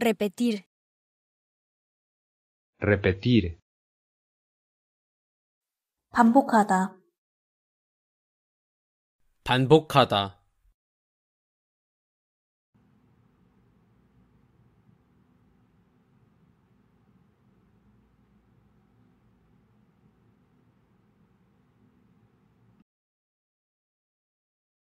Repetir. Repetir. 반복하다. 반복하다.